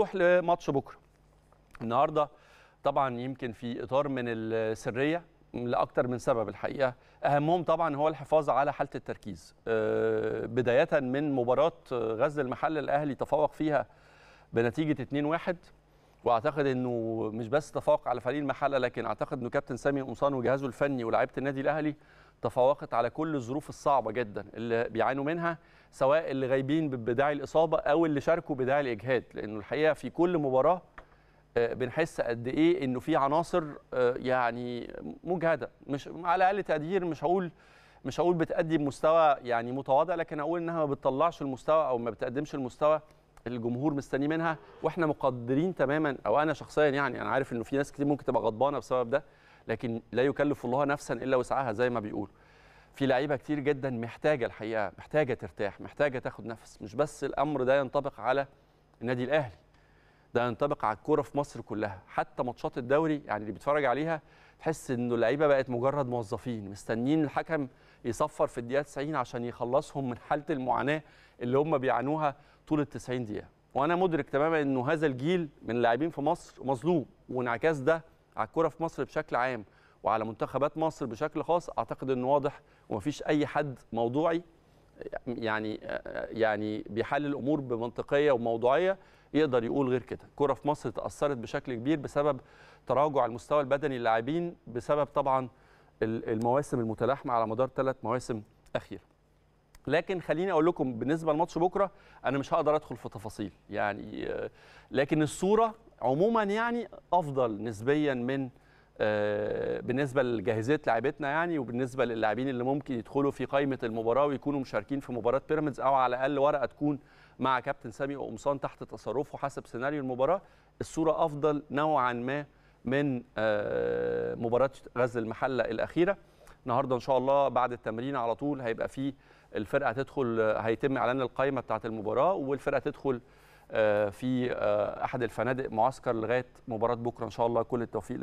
نروح لماتش بكره النهارده طبعا يمكن في اطار من السريه لاكثر من سبب الحقيقه اهمهم طبعا هو الحفاظ على حاله التركيز آه، بدايه من مباراه غزل المحل الاهلي تفوق فيها بنتيجه 2-1 واعتقد انه مش بس تفوق على فريق المحله لكن اعتقد انه كابتن سامي قمصان وجهازه الفني ولاعيبه النادي الاهلي تفوقت على كل الظروف الصعبه جدا اللي بيعانوا منها سواء اللي غايبين بداعي الاصابه او اللي شاركوا بداعي الاجهاد لانه الحقيقه في كل مباراه آه، بنحس قد ايه انه في عناصر آه، يعني مجهده مش على اقل تقدير مش هقول مش هقول بتأدي بمستوى يعني متواضع لكن أقول انها ما بتطلعش المستوى او ما بتقدمش المستوى الجمهور مستني منها واحنا مقدرين تماما او انا شخصيا يعني انا عارف انه في ناس كتير ممكن تبقى غضبانه بسبب ده لكن لا يكلف الله نفسا الا وسعها زي ما بيقولوا في لعيبه كتير جدا محتاجه الحقيقه محتاجه ترتاح محتاجه تاخد نفس مش بس الامر ده ينطبق على النادي الاهلي ده ينطبق على الكوره في مصر كلها حتى ماتشات الدوري يعني اللي بيتفرج عليها تحس انه اللعيبه بقت مجرد موظفين مستنيين الحكم يصفر في الدقيقه 90 عشان يخلصهم من حاله المعاناه اللي هم بيعانوها طول ال 90 دقيقه وانا مدرك تماما انه هذا الجيل من اللاعبين في مصر مظلوم وانعكاس ده على الكوره في مصر بشكل عام وعلى منتخبات مصر بشكل خاص اعتقد انه واضح ومفيش اي حد موضوعي يعني يعني بيحلل الامور بمنطقيه وموضوعيه يقدر يقول غير كده الكوره في مصر تاثرت بشكل كبير بسبب تراجع المستوى البدني للاعبين بسبب طبعا المواسم المتلاحمه على مدار ثلاث مواسم اخيره لكن خليني اقول لكم بالنسبه لماتش بكره انا مش هقدر ادخل في تفاصيل يعني لكن الصوره عموما يعني افضل نسبيا من آه، بالنسبه لجاهزيه لاعبتنا يعني وبالنسبه للاعبين اللي ممكن يدخلوا في قائمه المباراه ويكونوا مشاركين في مباراه بيراميدز او على الاقل ورقه تكون مع كابتن سامي قمصان تحت تصرفه حسب سيناريو المباراه الصوره افضل نوعا ما من آه، مباراه غزل المحله الاخيره النهارده ان شاء الله بعد التمرين على طول هيبقى في الفرقه هتدخل هيتم اعلان القائمه بتاعه المباراه والفرقه تدخل آه، في آه، احد الفنادق معسكر لغايه مباراه بكره ان شاء الله كل التوفيق